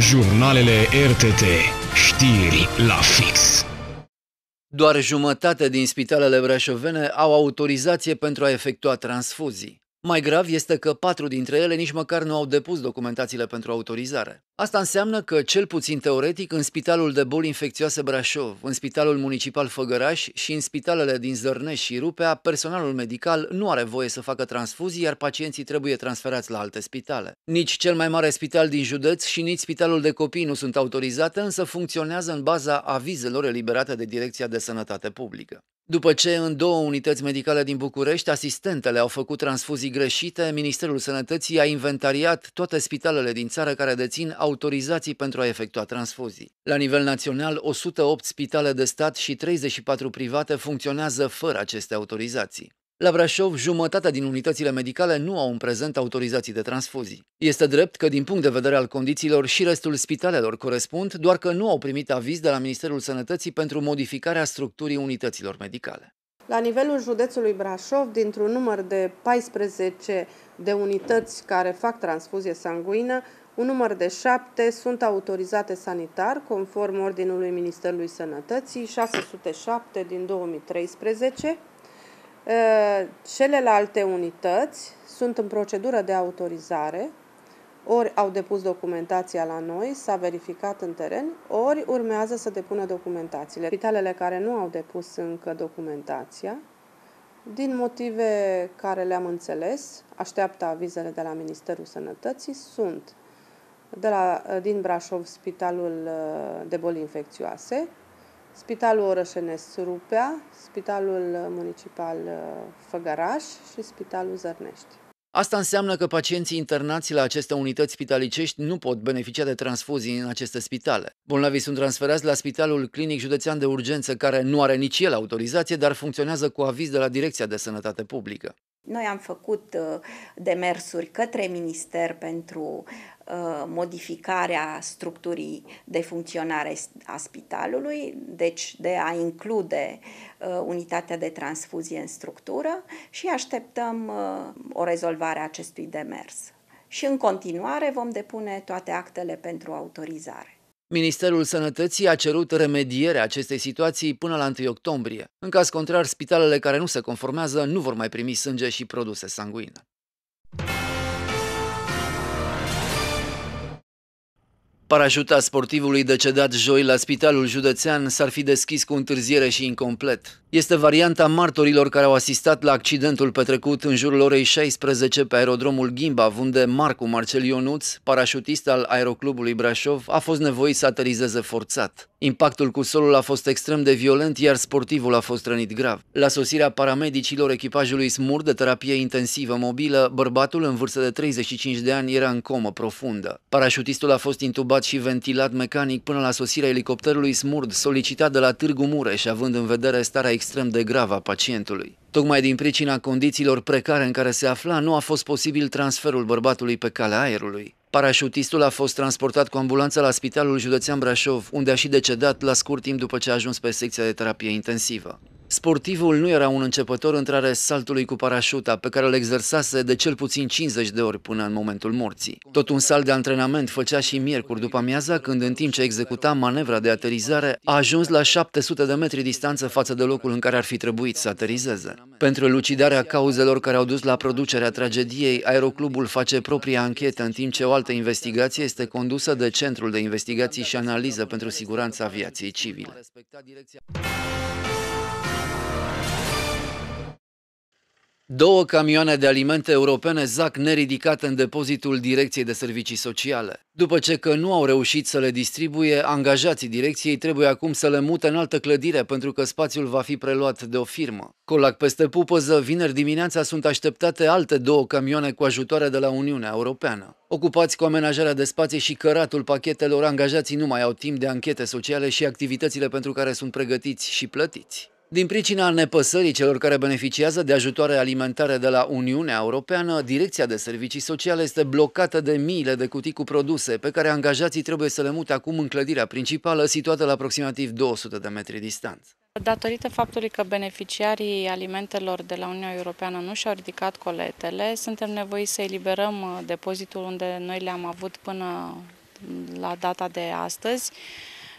Jurnalele RTT. Știri la fix. Doar jumătate din spitalele brașovene au autorizație pentru a efectua transfuzii. Mai grav este că patru dintre ele nici măcar nu au depus documentațiile pentru autorizare. Asta înseamnă că, cel puțin teoretic, în Spitalul de Boli Infecțioase Brașov, în Spitalul Municipal Făgăraș și în spitalele din Zărneș și Rupea, personalul medical nu are voie să facă transfuzii, iar pacienții trebuie transferați la alte spitale. Nici cel mai mare spital din județ și nici Spitalul de Copii nu sunt autorizate, însă funcționează în baza avizelor eliberate de Direcția de Sănătate Publică. După ce în două unități medicale din București asistentele au făcut transfuzii greșite, Ministerul Sănătății a inventariat toate spitalele din țară care dețin autorizații pentru a efectua transfuzii. La nivel național, 108 spitale de stat și 34 private funcționează fără aceste autorizații. La Brașov, jumătatea din unitățile medicale nu au în prezent autorizații de transfuzii. Este drept că, din punct de vedere al condițiilor, și restul spitalelor corespund, doar că nu au primit aviz de la Ministerul Sănătății pentru modificarea structurii unităților medicale. La nivelul județului Brașov, dintr-un număr de 14 de unități care fac transfuzie sanguină, un număr de șapte sunt autorizate sanitar, conform Ordinului Ministerului Sănătății 607 din 2013, Ă, celelalte unități sunt în procedură de autorizare, ori au depus documentația la noi, s-a verificat în teren, ori urmează să depună documentațiile. Spitalele care nu au depus încă documentația, din motive care le-am înțeles, așteaptă avizele de la Ministerul Sănătății, sunt de la, din Brașov Spitalul ă, de Boli Infecțioase, Spitalul Orășenesc Rupea, Spitalul Municipal uh, Făgăraș și Spitalul Zărnești. Asta înseamnă că pacienții internați la aceste unități spitalicești nu pot beneficia de transfuzii în aceste spitale. Bolnavii sunt transferați la Spitalul Clinic Județean de Urgență, care nu are nici el autorizație, dar funcționează cu aviz de la Direcția de Sănătate Publică. Noi am făcut uh, demersuri către minister pentru uh, modificarea structurii de funcționare a spitalului, deci de a include uh, unitatea de transfuzie în structură și așteptăm o rezolvare a acestui demers. Și în continuare vom depune toate actele pentru autorizare. Ministerul Sănătății a cerut remedierea acestei situații până la 1 octombrie. În caz contrar, spitalele care nu se conformează nu vor mai primi sânge și produse sanguine. Parașuta sportivului decedat joi la spitalul județean s-ar fi deschis cu întârziere și incomplet. Este varianta martorilor care au asistat la accidentul petrecut în jurul orei 16 pe aerodromul Gimba, unde Marcu Marcel Ionuț, parașutist al aeroclubului Brașov, a fost nevoit să aterizeze forțat. Impactul cu solul a fost extrem de violent, iar sportivul a fost rănit grav. La sosirea paramedicilor echipajului SMUR de terapie intensivă mobilă, bărbatul în vârstă de 35 de ani era în comă profundă. Parașutistul a fost intubat pompat și ventilat mecanic până la sosirea elicopterului Smurd, solicitat de la Târgu Mureș, având în vedere starea extrem de gravă a pacientului. Tocmai din pricina condițiilor precare în care se afla, nu a fost posibil transferul bărbatului pe calea aerului. Parașutistul a fost transportat cu ambulanța la Spitalul Județean Brașov, unde a și decedat la scurt timp după ce a ajuns pe secția de terapie intensivă. Sportivul nu era un începător în trare saltului cu parașuta, pe care îl exersase de cel puțin 50 de ori până în momentul morții. Tot un salt de antrenament făcea și miercuri după amiaza, când în timp ce executa manevra de aterizare, a ajuns la 700 de metri distanță față de locul în care ar fi trebuit să aterizeze. Pentru lucidarea cauzelor care au dus la producerea tragediei, aeroclubul face propria anchetă, în timp ce o altă investigație este condusă de Centrul de Investigații și Analiză pentru Siguranța Aviației Civile. Două camioane de alimente europene zac neridicate în depozitul Direcției de Servicii Sociale. După ce că nu au reușit să le distribuie, angajații direcției trebuie acum să le mute în altă clădire pentru că spațiul va fi preluat de o firmă. Colac peste pupăză, vineri dimineața sunt așteptate alte două camioane cu ajutoare de la Uniunea Europeană. Ocupați cu amenajarea de spații și căratul pachetelor, angajații nu mai au timp de anchete sociale și activitățile pentru care sunt pregătiți și plătiți. Din pricina nepăsării celor care beneficiază de ajutoare alimentare de la Uniunea Europeană, Direcția de Servicii Sociale este blocată de miile de cutii cu produse pe care angajații trebuie să le mute acum în clădirea principală, situată la aproximativ 200 de metri distanță. Datorită faptului că beneficiarii alimentelor de la Uniunea Europeană nu și-au ridicat coletele, suntem nevoiți să eliberăm uh, depozitul unde noi le-am avut până la data de astăzi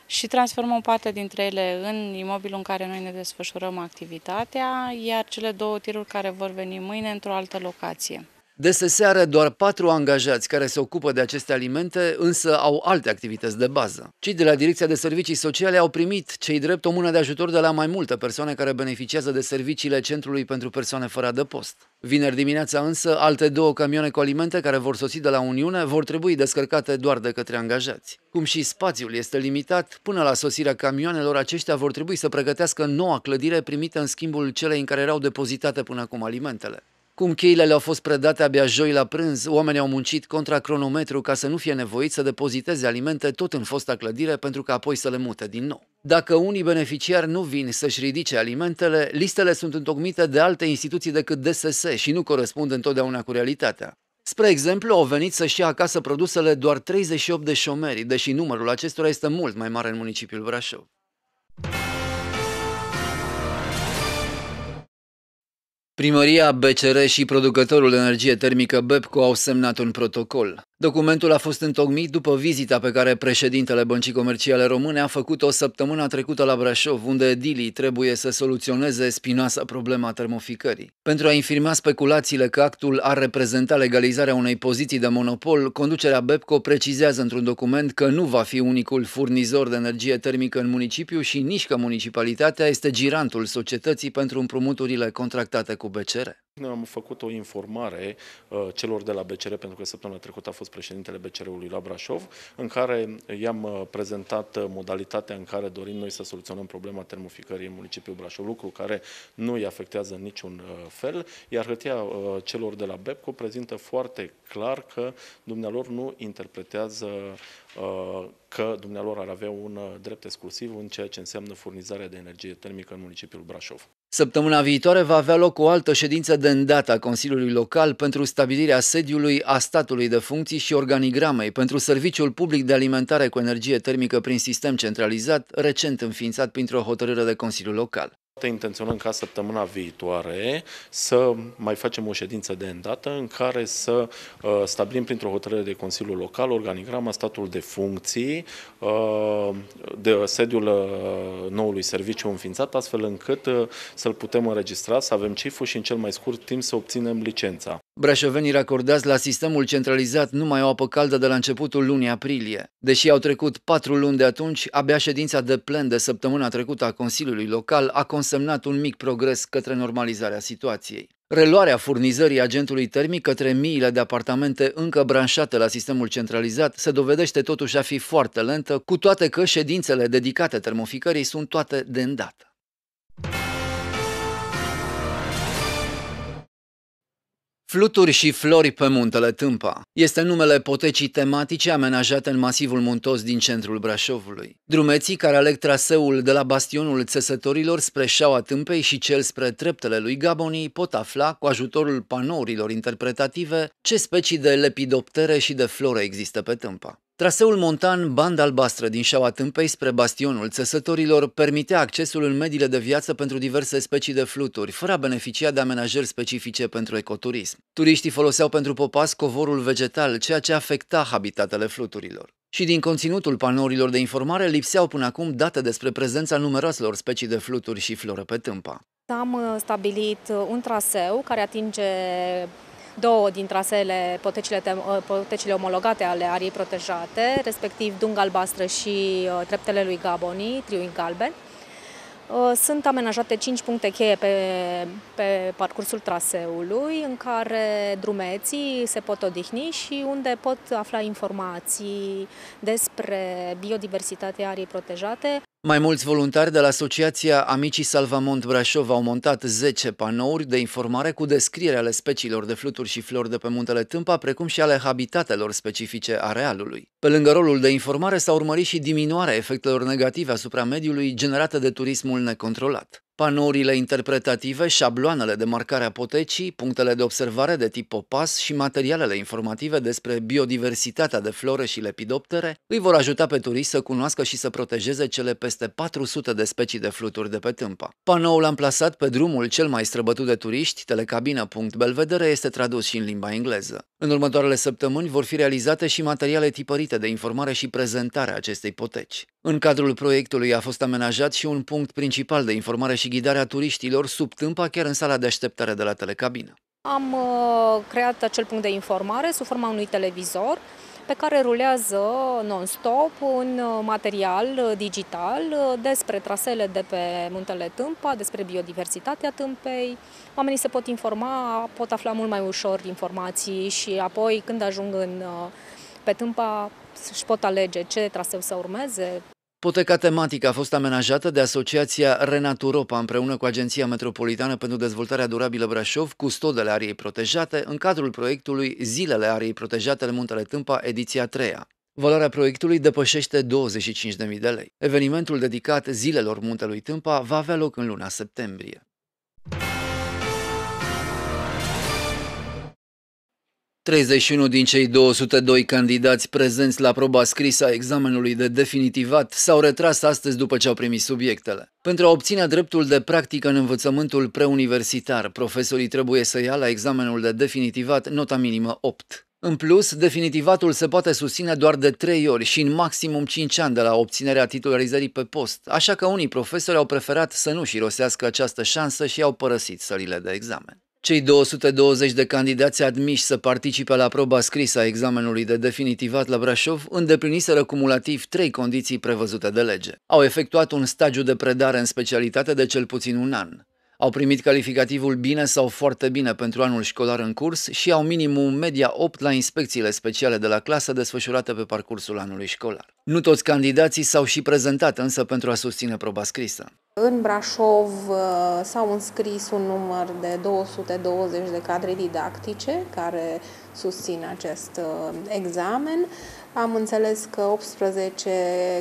și transformăm o parte dintre ele în imobilul în care noi ne desfășurăm activitatea, iar cele două tiruri care vor veni mâine într-o altă locație. De seară, doar patru angajați care se ocupă de aceste alimente, însă au alte activități de bază. Cei de la Direcția de Servicii Sociale au primit cei drept o mână de ajutor de la mai multe persoane care beneficiază de serviciile Centrului pentru Persoane Fără Adăpost. Vineri dimineața însă, alte două camioane cu alimente care vor sosi de la Uniune vor trebui descărcate doar de către angajați. Cum și spațiul este limitat, până la sosirea camioanelor aceștia vor trebui să pregătească noua clădire primită în schimbul celei în care erau depozitate până acum alimentele. Cum cheile le-au fost predate abia joi la prânz, oamenii au muncit contra cronometru ca să nu fie nevoiți să depoziteze alimente tot în fosta clădire pentru că apoi să le mute din nou. Dacă unii beneficiari nu vin să-și ridice alimentele, listele sunt întocmite de alte instituții decât DSS și nu corespund întotdeauna cu realitatea. Spre exemplu, au venit să-și ia acasă produsele doar 38 de șomeri, deși numărul acestora este mult mai mare în municipiul Brașov. Primăria BCR și producătorul de energie termică BEPCO au semnat un protocol. Documentul a fost întocmit după vizita pe care președintele Băncii Comerciale Române a făcut-o săptămâna trecută la Brașov, unde edilii trebuie să soluționeze spinoasa problema termoficării. Pentru a infirma speculațiile că actul ar reprezenta legalizarea unei poziții de monopol, conducerea BEPCO precizează într-un document că nu va fi unicul furnizor de energie termică în municipiu și nici că municipalitatea este girantul societății pentru împrumuturile contractate cu BCR. Noi am făcut o informare uh, celor de la BCR, pentru că săptămâna trecută a fost președintele BCR-ului la Brașov, în care i-am uh, prezentat uh, modalitatea în care dorim noi să soluționăm problema termoficării în municipiul Brașov, lucru care nu îi afectează în niciun uh, fel, iar hârtia uh, celor de la BEPCO prezintă foarte clar că dumnealor nu interpretează uh, că dumnealor ar avea un drept exclusiv în ceea ce înseamnă furnizarea de energie termică în municipiul Brașov. Săptămâna viitoare va avea loc o altă ședință de îndată a Consiliului Local pentru stabilirea sediului a statului de funcții și organigramei pentru serviciul public de alimentare cu energie termică prin sistem centralizat, recent înființat printr-o hotărâre de Consiliul Local. Intenționăm ca săptămâna viitoare să mai facem o ședință de îndată în care să uh, stabilim printr-o hotărâre de Consiliul Local organigrama, statul de funcții, uh, de sediul uh, noului serviciu înființat, astfel încât să-l putem înregistra, să avem cifru și în cel mai scurt timp să obținem licența. Brașovenii racordați la sistemul centralizat nu mai au apă caldă de la începutul lunii aprilie. Deși au trecut patru luni de atunci, abia ședința de plen de săptămâna trecută a Consiliului Local a consemnat un mic progres către normalizarea situației. Reluarea furnizării agentului termic către miile de apartamente încă branșate la sistemul centralizat se dovedește totuși a fi foarte lentă, cu toate că ședințele dedicate termoficării sunt toate de îndată. Fluturi și flori pe muntele Tâmpa este numele potecii tematice amenajate în masivul muntos din centrul Brașovului. Drumeții care aleg traseul de la bastionul țesătorilor spre șaua Tâmpei și cel spre treptele lui Gabonii pot afla, cu ajutorul panourilor interpretative, ce specii de lepidoptere și de flore există pe Tâmpa. Traseul montan Banda Albastră din Șaua Tâmpei spre bastionul țesătorilor permitea accesul în mediile de viață pentru diverse specii de fluturi, fără a beneficia de amenajări specifice pentru ecoturism. Turiștii foloseau pentru popas covorul vegetal, ceea ce afecta habitatele fluturilor. Și din conținutul panourilor de informare lipseau până acum date despre prezența numeroaselor specii de fluturi și floră pe tâmpa. Am uh, stabilit uh, un traseu care atinge două din traseele potecile, ă, potecile omologate ale ariei protejate, respectiv Dunga Albastră și ă, treptele lui Gaboni, Triunghi Galben. Ă, sunt amenajate 5 puncte cheie pe, pe parcursul traseului în care drumeții se pot odihni și unde pot afla informații despre biodiversitatea arii protejate. Mai mulți voluntari de la Asociația Amicii Salvamont Brașov au montat 10 panouri de informare cu descriere ale speciilor de fluturi și flori de pe muntele Tâmpa, precum și ale habitatelor specifice arealului. Pe lângă rolul de informare s-a urmărit și diminuarea efectelor negative asupra mediului generate de turismul necontrolat panourile interpretative, șabloanele de marcare a potecii, punctele de observare de tip popas și materialele informative despre biodiversitatea de flore și lepidoptere îi vor ajuta pe turiști să cunoască și să protejeze cele peste 400 de specii de fluturi de pe tâmpa. Panoul amplasat pe drumul cel mai străbătut de turiști, telecabina.belvedere, este tradus și în limba engleză. În următoarele săptămâni vor fi realizate și materiale tipărite de informare și prezentare a acestei poteci. În cadrul proiectului a fost amenajat și un punct principal de informare și ghidare a turiștilor sub tâmpa chiar în sala de așteptare de la telecabină. Am uh, creat acel punct de informare sub forma unui televizor pe care rulează non-stop un uh, material uh, digital uh, despre trasele de pe muntele Tâmpa, despre biodiversitatea Tâmpei. Oamenii se pot informa, pot afla mult mai ușor informații și apoi când ajung în, pe Tâmpa își pot alege ce traseu să urmeze. Poteca tematică a fost amenajată de Asociația Renaturopa împreună cu Agenția Metropolitană pentru Dezvoltarea Durabilă Brașov, custodele ariei protejate, în cadrul proiectului Zilele Ariei Protejate ale Muntele Tâmpa, ediția 3 -a. Valoarea proiectului depășește 25.000 de lei. Evenimentul dedicat Zilelor Muntelui Tâmpa va avea loc în luna septembrie. 31 din cei 202 candidați prezenți la proba scrisă a examenului de definitivat s-au retras astăzi după ce au primit subiectele. Pentru a obține dreptul de practică în învățământul preuniversitar, profesorii trebuie să ia la examenul de definitivat nota minimă 8. În plus, definitivatul se poate susține doar de 3 ori și în maximum 5 ani de la obținerea titularizării pe post, așa că unii profesori au preferat să nu și rosească această șansă și au părăsit sălile de examen. Cei 220 de candidați admiși să participe la proba scrisă a examenului de definitivat la Brașov îndepliniseră cumulativ trei condiții prevăzute de lege. Au efectuat un stagiu de predare în specialitate de cel puțin un an. Au primit calificativul bine sau foarte bine pentru anul școlar în curs și au minimum media 8 la inspecțiile speciale de la clasă desfășurate pe parcursul anului școlar. Nu toți candidații s-au și prezentat însă pentru a susține proba scrisă. În Brașov uh, s-au înscris un număr de 220 de cadre didactice care susțin acest uh, examen. Am înțeles că 18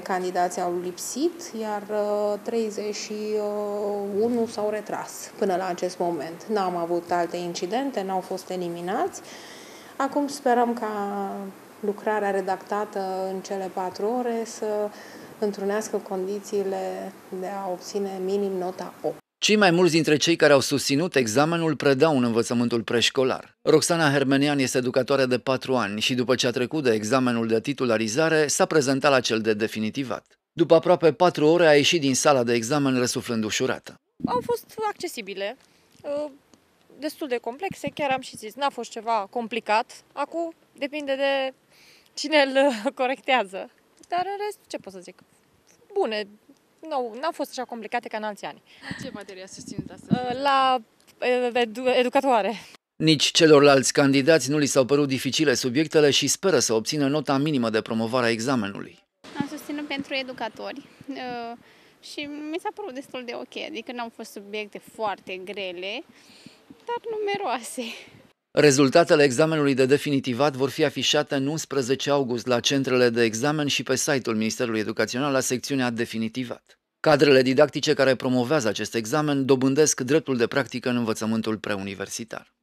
candidați au lipsit, iar 31 uh, s-au retras până la acest moment. N-am avut alte incidente, n-au fost eliminați. Acum sperăm ca lucrarea redactată în cele patru ore să întrunească condițiile de a obține minim nota 8. Cei mai mulți dintre cei care au susținut examenul predau în învățământul preșcolar. Roxana Hermenian este educatoare de 4 ani și după ce a trecut de examenul de titularizare, s-a prezentat la cel de definitivat. După aproape 4 ore a ieșit din sala de examen răsuflând ușurată. Au fost accesibile, uh, destul de complexe, chiar am și zis, n-a fost ceva complicat. Acum depinde de cine îl corectează. Dar în rest, ce pot să zic? Bune, nu, n-au fost așa complicate ca în alți ani. Ce materie a susținut asta? Uh, la edu- educatoare. Nici celorlalți candidați nu li s-au părut dificile subiectele și speră să obțină nota minimă de promovare a examenului. Am susținut pentru educatori uh, și mi s-a părut destul de ok, adică n-au fost subiecte foarte grele, dar numeroase. Rezultatele examenului de definitivat vor fi afișate în 11 august la centrele de examen și pe site-ul Ministerului Educațional la secțiunea Definitivat. Cadrele didactice care promovează acest examen dobândesc dreptul de practică în învățământul preuniversitar.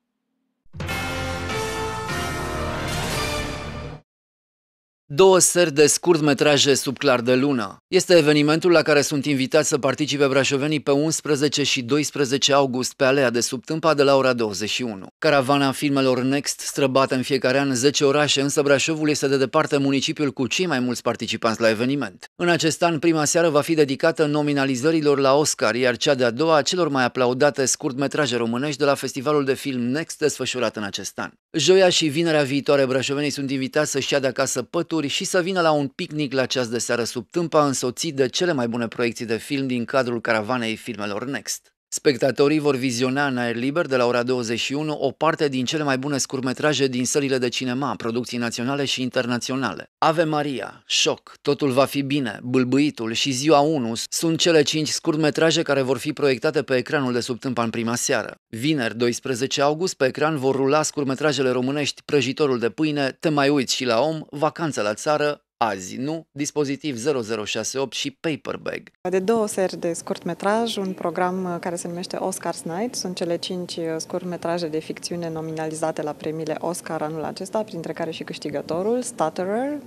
Două seri de scurt metraje sub clar de lună. Este evenimentul la care sunt invitați să participe brașovenii pe 11 și 12 august pe alea de sub tâmpa de la ora 21. Caravana filmelor Next străbate în fiecare an 10 orașe, însă Brașovul este de departe municipiul cu cei mai mulți participanți la eveniment. În acest an, prima seară va fi dedicată nominalizărilor la Oscar, iar cea de-a doua a celor mai aplaudate scurt metraje românești de la festivalul de film Next desfășurat în acest an. Joia și vinerea viitoare brașovenii sunt invitați să-și ia de acasă pătul sărbători și să vină la un picnic la ceas de seară sub tâmpa însoțit de cele mai bune proiecții de film din cadrul caravanei filmelor Next. Spectatorii vor viziona în aer liber de la ora 21 o parte din cele mai bune scurmetraje din sălile de cinema, producții naționale și internaționale. Ave Maria, Șoc, Totul va fi bine, Bâlbâitul și Ziua 1 sunt cele 5 scurmetraje care vor fi proiectate pe ecranul de subtâmpa în prima seară. Vineri, 12 august, pe ecran vor rula scurmetrajele românești Prăjitorul de pâine, Te mai uiți și la om, Vacanță la țară, azi, nu? Dispozitiv 0068 și Paperbag. De două seri de scurtmetraj, un program uh, care se numește Oscar's Night, sunt cele cinci uh, scurtmetraje de ficțiune nominalizate la premiile Oscar anul acesta, printre care și câștigătorul, Stutterer,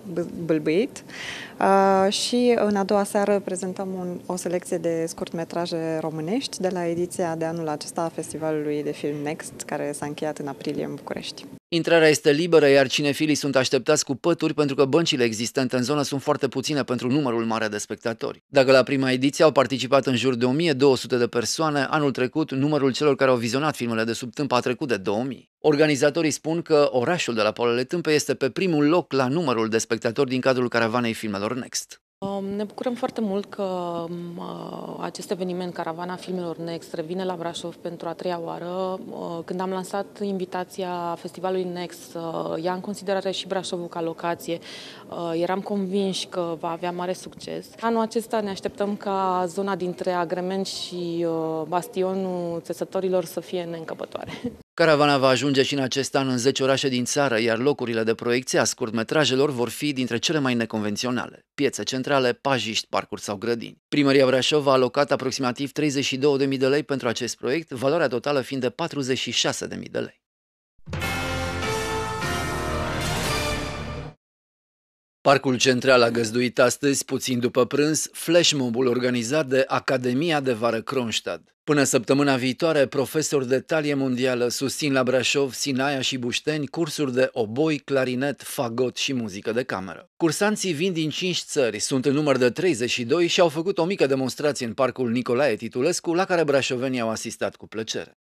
Bâlbâit. Uh, și în a doua seară prezentăm un, o selecție de scurtmetraje românești de la ediția de anul acesta a Festivalului de Film Next, care s-a încheiat în aprilie în București. Intrarea este liberă, iar cinefilii sunt așteptați cu pături pentru că băncile existente în zonă sunt foarte puține pentru numărul mare de spectatori. Dacă la prima ediție au participat în jur de 1200 de persoane, anul trecut numărul celor care au vizionat filmele de sub tâmp a trecut de 2000. Organizatorii spun că orașul de la Polele Tâmpe este pe primul loc la numărul de spectatori din cadrul caravanei filmelor Next. Um, ne bucurăm foarte mult că um, uh, acest eveniment, Caravana Filmelor Next, revine la Brașov pentru a treia oară. Uh, când am lansat invitația festivalului Next, ia uh, în considerare și Brașovul ca locație. Eram convinși că va avea mare succes. Anul acesta ne așteptăm ca zona dintre Agrement și Bastionul Țesătorilor să fie neîncăpătoare. Caravana va ajunge și în acest an în 10 orașe din țară, iar locurile de proiecție a scurtmetrajelor vor fi dintre cele mai neconvenționale. Piețe centrale, pajiști, parcuri sau grădini. Primăria Brașov a alocat aproximativ 32.000 de lei pentru acest proiect, valoarea totală fiind de 46.000 de lei. Parcul Central a găzduit astăzi, puțin după prânz, flashmobul organizat de Academia de Vară Kronstadt. Până săptămâna viitoare, profesori de talie mondială susțin la Brașov, Sinaia și Bușteni cursuri de oboi, clarinet, fagot și muzică de cameră. Cursanții vin din 5 țări, sunt în număr de 32 și au făcut o mică demonstrație în parcul Nicolae Titulescu, la care brașovenii au asistat cu plăcere.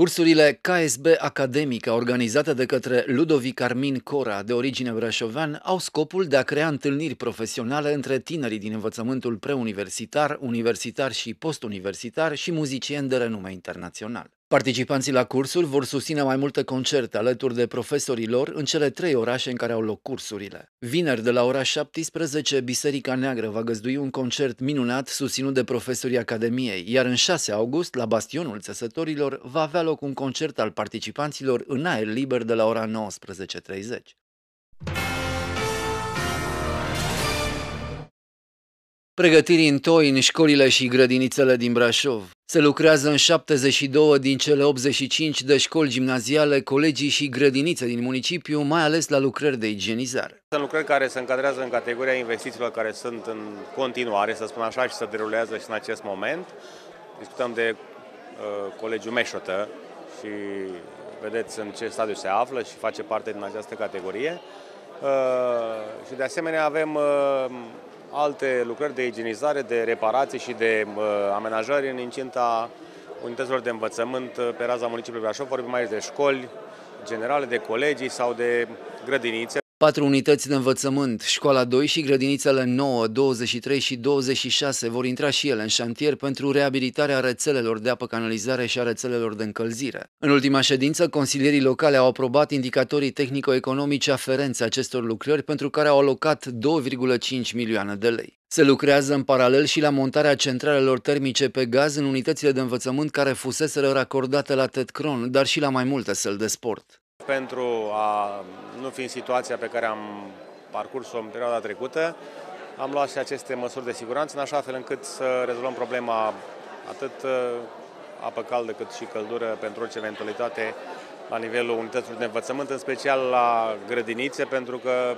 Cursurile KSB Academica, organizate de către Ludovic Armin Cora, de origine brașovean, au scopul de a crea întâlniri profesionale între tinerii din învățământul preuniversitar, universitar și postuniversitar și muzicieni de renume internațional. Participanții la cursuri vor susține mai multe concerte alături de profesorii lor în cele trei orașe în care au loc cursurile. Vineri, de la ora 17, Biserica Neagră va găzdui un concert minunat susținut de profesorii Academiei, iar în 6 august, la Bastionul Țesătorilor, va avea loc un concert al participanților în aer liber de la ora 19.30. Pregătirii în toi în școlile și grădinițele din Brașov. Se lucrează în 72 din cele 85 de școli gimnaziale, colegii și grădinițe din municipiu, mai ales la lucrări de igienizare. Sunt lucrări care se încadrează în categoria investițiilor care sunt în continuare, să spun așa, și se derulează și în acest moment. Discutăm de uh, Colegiul Meșotă și vedeți în ce stadiu se află și face parte din această categorie. Uh, și de asemenea avem uh, alte lucrări de igienizare, de reparații și de uh, amenajări în incinta unităților de învățământ uh, pe raza municipiului Brașov. Vorbim aici de școli generale, de colegii sau de grădinițe. Patru unități de învățământ, școala 2 și grădinițele 9, 23 și 26 vor intra și ele în șantier pentru reabilitarea rețelelor de apă canalizare și a rețelelor de încălzire. În ultima ședință, consilierii locale au aprobat indicatorii tehnico-economici aferenți acestor lucrări pentru care au alocat 2,5 milioane de lei. Se lucrează în paralel și la montarea centralelor termice pe gaz în unitățile de învățământ care fuseseră racordate la TETCRON, dar și la mai multe săli de sport. Pentru a nu fi în situația pe care am parcurs-o în perioada trecută, am luat și aceste măsuri de siguranță, în așa fel încât să rezolvăm problema atât uh, apă caldă cât și căldură pentru orice eventualitate la nivelul unităților de învățământ, în special la grădinițe, pentru că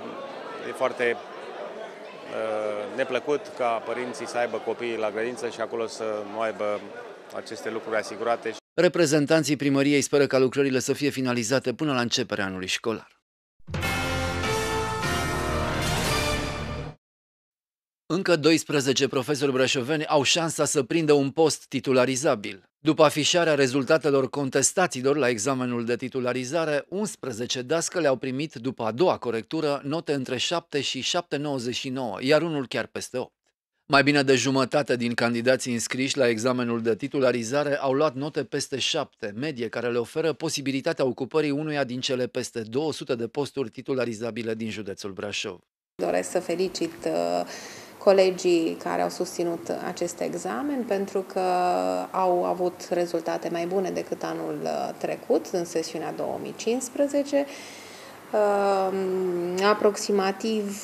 e foarte uh, neplăcut ca părinții să aibă copiii la grădință și acolo să nu aibă aceste lucruri asigurate. Reprezentanții primăriei speră ca lucrările să fie finalizate până la începerea anului școlar. Încă 12 profesori brașoveni au șansa să prindă un post titularizabil. După afișarea rezultatelor contestațiilor la examenul de titularizare, 11 dascăle au primit, după a doua corectură, note între 7 și 7,99, iar unul chiar peste 8. Mai bine de jumătate din candidații înscriși la examenul de titularizare au luat note peste șapte, medie care le oferă posibilitatea ocupării unuia din cele peste 200 de posturi titularizabile din județul Brașov. Doresc să felicit uh, colegii care au susținut acest examen pentru că au avut rezultate mai bune decât anul uh, trecut, în sesiunea 2015. Uh, aproximativ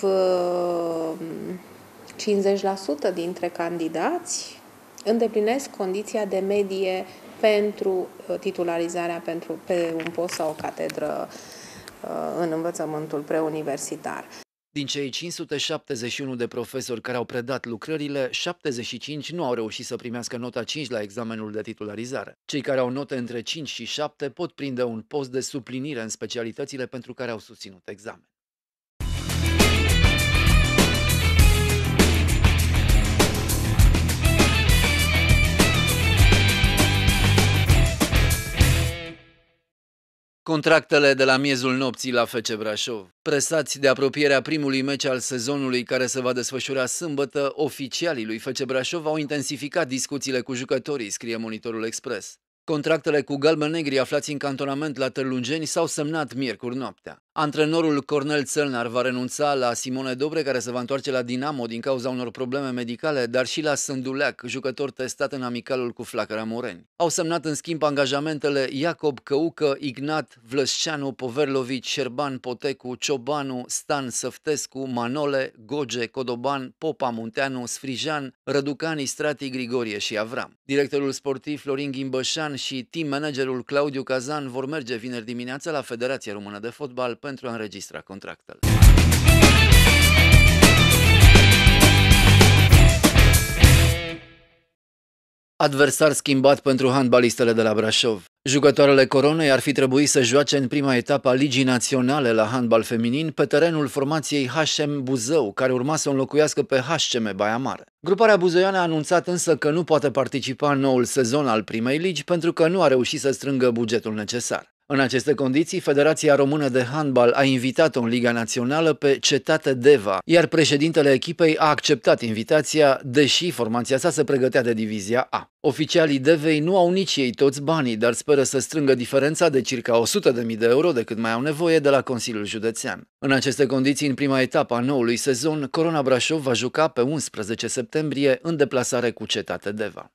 50% dintre candidați îndeplinesc condiția de medie pentru uh, titularizarea pentru, pe un post sau o catedră uh, în învățământul preuniversitar. Din cei 571 de profesori care au predat lucrările, 75 nu au reușit să primească nota 5 la examenul de titularizare. Cei care au note între 5 și 7 pot prinde un post de suplinire în specialitățile pentru care au susținut examen. Contractele de la miezul nopții la FC Brașov. Presați de apropierea primului meci al sezonului care se va desfășura sâmbătă, oficialii lui FC Brașov au intensificat discuțiile cu jucătorii, scrie Monitorul Express. Contractele cu galbenegri aflați în cantonament la Tărlungeni s-au semnat miercuri noaptea. Antrenorul Cornel Țălnar va renunța la Simone Dobre, care se va întoarce la Dinamo din cauza unor probleme medicale, dar și la Sânduleac, jucător testat în amicalul cu Flacăra Moreni. Au semnat în schimb angajamentele Iacob Căucă, Ignat, Vlășceanu, Poverlovici, Șerban, Potecu, Ciobanu, Stan Săftescu, Manole, Goge, Codoban, Popa, Munteanu, Sfrijan, Răducan, Istrati, Grigorie și Avram. Directorul sportiv Florin Ghimbășan și team managerul Claudiu Cazan vor merge vineri dimineața la Federația Română de Fotbal pentru a înregistra contractele. Adversar schimbat pentru handbalistele de la Brașov. Jucătoarele Coronei ar fi trebuit să joace în prima etapă a Ligii Naționale la handbal feminin pe terenul formației HM Buzău, care urma să înlocuiască pe HCM Baia Mare. Gruparea buzoiană a anunțat însă că nu poate participa în noul sezon al primei ligi pentru că nu a reușit să strângă bugetul necesar. În aceste condiții, Federația Română de Handbal a invitat-o în Liga Națională pe Cetate Deva, iar președintele echipei a acceptat invitația, deși formația sa se pregătea de divizia A. Oficialii Devei nu au nici ei toți banii, dar speră să strângă diferența de circa 100.000 de euro de cât mai au nevoie de la Consiliul Județean. În aceste condiții, în prima etapă a noului sezon, Corona Brașov va juca pe 11 septembrie în deplasare cu Cetate Deva.